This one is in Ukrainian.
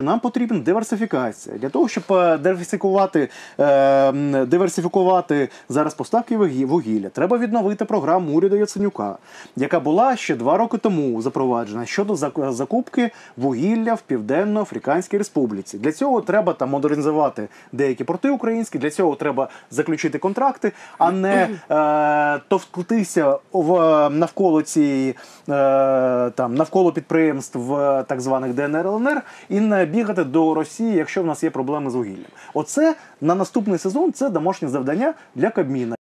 Нам потрібна диверсифікація для того, щоб е, диверсифікувати е, диверсифікувати зараз поставки вугілля. Треба відновити програму уряду Яценюка, яка була ще два роки тому запроваджена щодо закупки вугілля в Південно-Африканській Республіці. Для цього треба там модернізувати деякі порти українські. Для цього треба заключити контракти, а не е, товктися в е, навколо цієї е, там навколо підприємств так званих ДНР ЛНР і не бігати до Росії, якщо в нас є проблеми з вугіллям. Оце на наступний сезон це домашнє завдання для Кабміна.